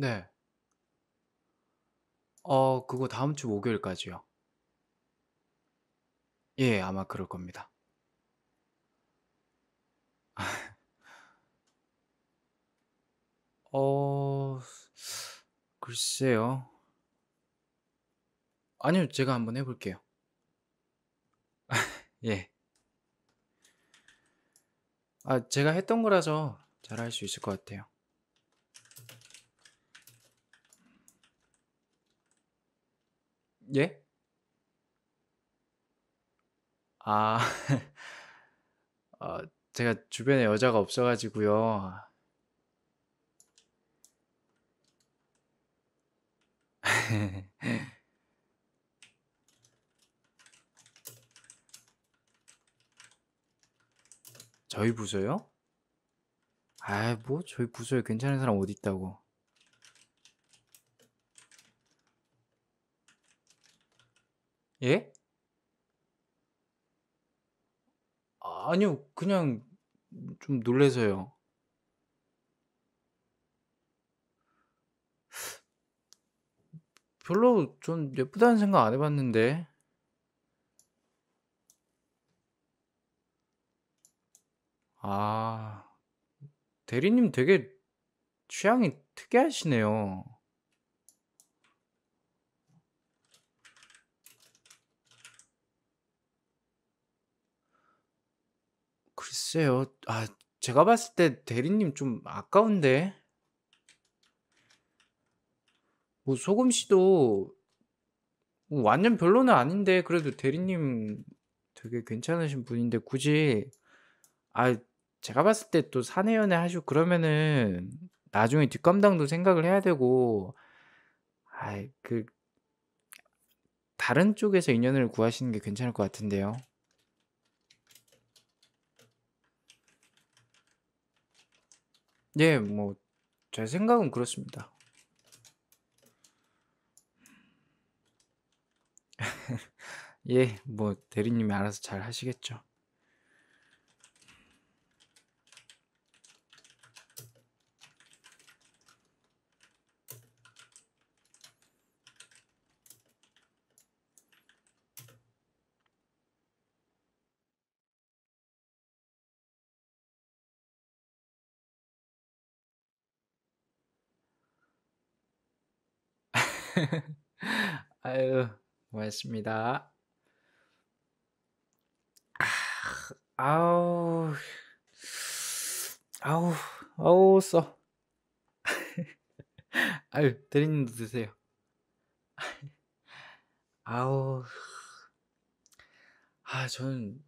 네. 어 그거 다음 주 목요일까지요. 예. 아마 그럴 겁니다. 어. 글쎄요. 아니요. 제가 한번 해 볼게요. 예. 아 제가 했던 거라서 잘 할 수 있을 것 같아요. 예? 아. 어 제가 주변에 여자가 없어 가지고요. 저희 부서요? 아뭐 저희 부서에 괜찮은 사람 어디 있다고. 예? 아, 니요 그냥 좀놀래서요 별로 전 예쁘다는 생각 안해 봤는데. 아. 대리님 되게 취향이 특이하시네요. 글쎄요. 아, 제가 봤을 때 대리님 좀 아까운데. 뭐 소금 씨도 뭐 완전 별로는 아닌데 그래도 대리님 되게 괜찮으신 분인데 굳이 아 제가 봤을 때 또 사내연애 하시고 그러면은 나중에 뒷감당도 생각을 해야 되고 아그 다른 쪽에서 인연을 구하시는 게 괜찮을 것 같은데요. 예, 네, 뭐 제 생각은 그렇습니다. 예, 뭐 대리님이 알아서 잘 하시겠죠. 아유, 고맙습니다. 아, 아우, 아우, 아우, 써. 아유, 대리님도 드세요. 아우, 아, 저는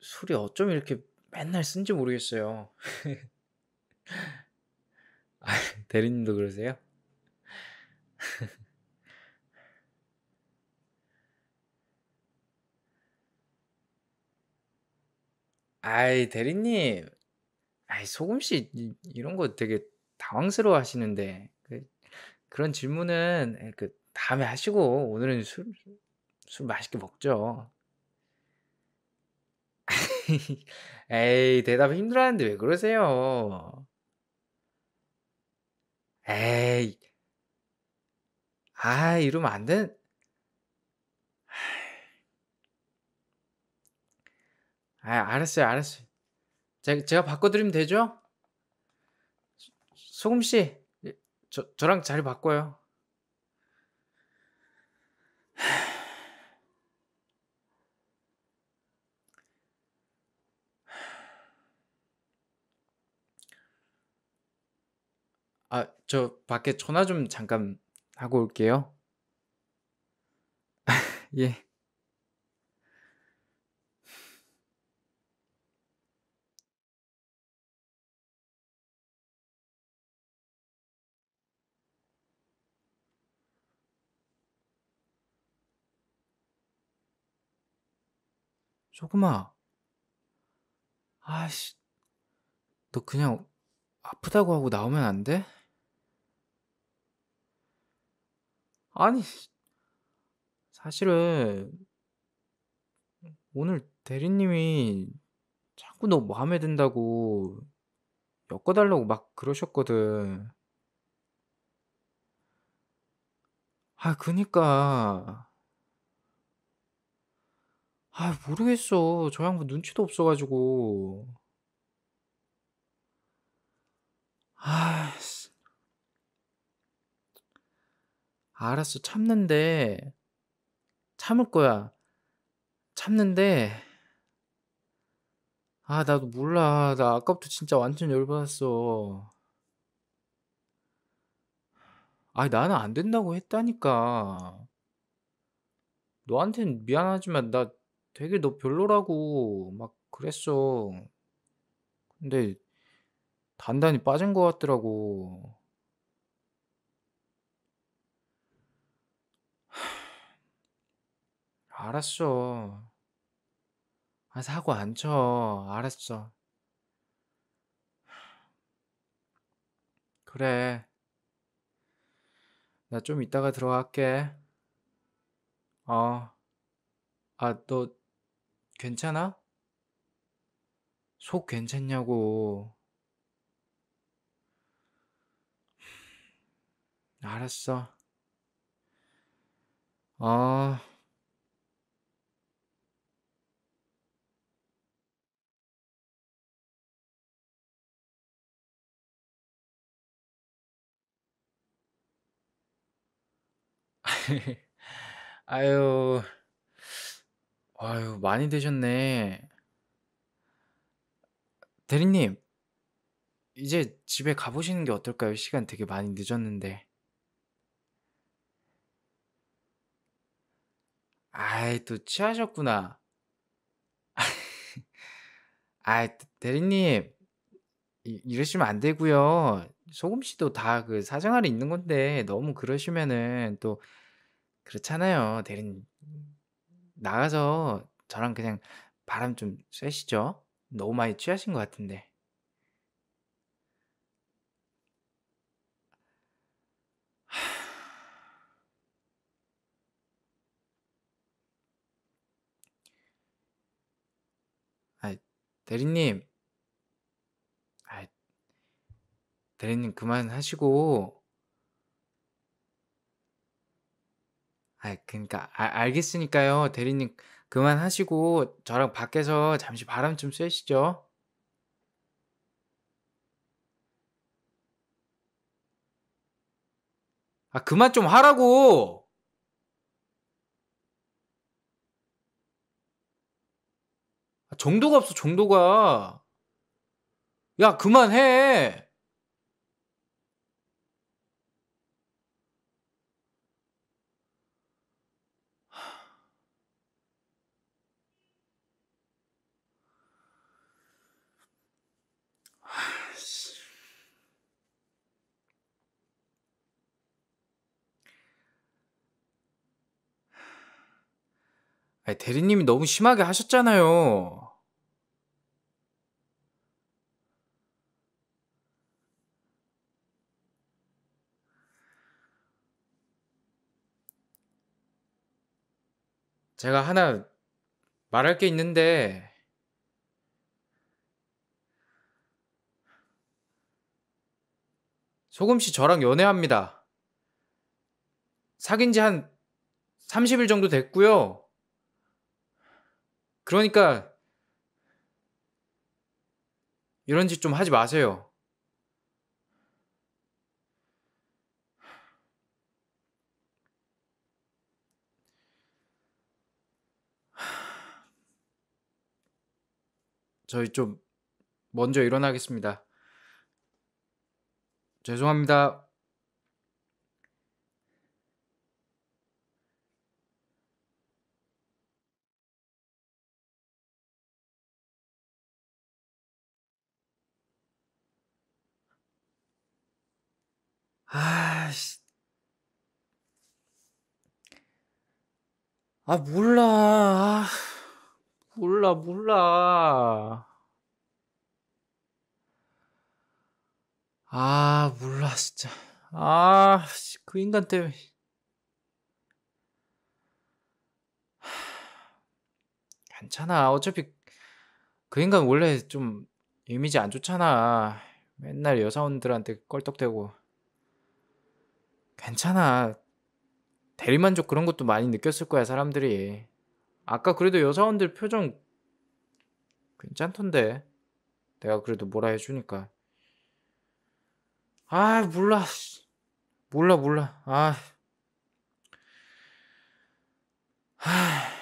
술이 어쩜 이렇게 맨날 쓴지 모르겠어요. 아, 대리님도 그러세요? 아이 대리님, 아이 소금 씨 이- 런거 되게 당황스러워 하시는데 그, 그런 질문은 그 다음에 하시고 오늘은 술, 술 맛있게 먹죠. 에이 대답 힘들어하는데 왜 그러세요? 에이, 아 이러면 안 되는 아, 알았어요, 알았어요. 제가, 제가 바꿔드리면 되죠? 소금씨, 예, 저, 저랑 자리 바꿔요. 아, 저 밖에 전화 좀 잠깐 하고 올게요. 예. 조금아. 아씨. 너 그냥 아프다고 하고 나오면 안 돼? 아니, 사실은 오늘 대리님이 자꾸 너 마음에 든다고 엮어달라고 막 그러셨거든. 아, 그니까. 아, 모르겠어. 저 양반 눈치도 없어가지고. 아, 알았어. 참는데, 참을 거야. 참는데, 아, 나도 몰라. 나 아까부터 진짜 완전 열받았어. 아, 나는 안 된다고 했다니까. 너한텐 미안하지만 나 되게 너 별로라고 막 그랬어. 근데 단단히 빠진 것 같더라고. 알았어. 아, 사고 안 쳐. 알았어. 그래. 나 좀 이따가 들어갈게. 어. 아, 너 괜찮아? 속 괜찮냐고. 알았어. 아. 어... 아유. 아유, 많이 드셨네. 대리님, 이제 집에 가보시는 게 어떨까요? 시간 되게 많이 늦었는데. 아이, 또 취하셨구나. 아이, 대리님, 이- 이러시면 안 되고요. 소금씨도 다 그 사정 아래 있는 건데 너무 그러시면은 또 그렇잖아요, 대리님. 나가서 저랑 그냥 바람 좀 쐬시죠. 너무 많이 취하신 것 같은데. 대리님. 대리님 그만하시고 아이 그니까 아, 알겠으니까요. 대리님 그만하시고 저랑 밖에서 잠시 바람 좀 쐬시죠. 아, 그만 좀 하라고! 아, 정도가 없어, 정도가. 야, 그만해! 아니, 대리님이 너무 심하게 하셨잖아요. 제가 하나 말할 게 있는데, 소금씨 저랑 연애합니다. 사귄 지 한 30일 정도 됐고요. 그러니까 이런 짓 좀 하지 마세요. 저희 좀 먼저 일어나겠습니다. 죄송합니다. 아씨. 아, 몰라. 아. 몰라, 몰라. 아, 몰라, 진짜. 아, 그 인간 때문에. 괜찮아. 어차피 그 인간 원래 좀 이미지 안 좋잖아. 맨날 여사원들한테 껄떡대고. 괜찮아. 대리만족 그런 것도 많이 느꼈을 거야, 사람들이. 아까 그래도 여사원들 표정 괜찮던데. 내가 그래도 뭐라 해주니까. 아, 몰라. 몰라, 몰라. 아. 하.